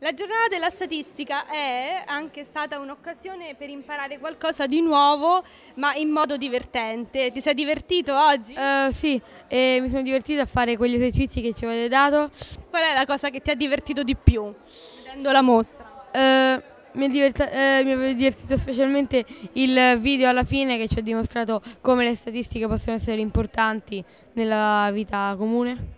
La giornata della statistica è anche stata un'occasione per imparare qualcosa di nuovo, ma in modo divertente. Ti sei divertito oggi? Uh, sì, eh, mi sono divertita a fare quegli esercizi che ci avete dato. Qual è la cosa che ti ha divertito di più, vedendo la mostra? Uh, mi, eh, mi aveva eh, divertito specialmente il video alla fine che ci ha dimostrato come le statistiche possono essere importanti nella vita comune.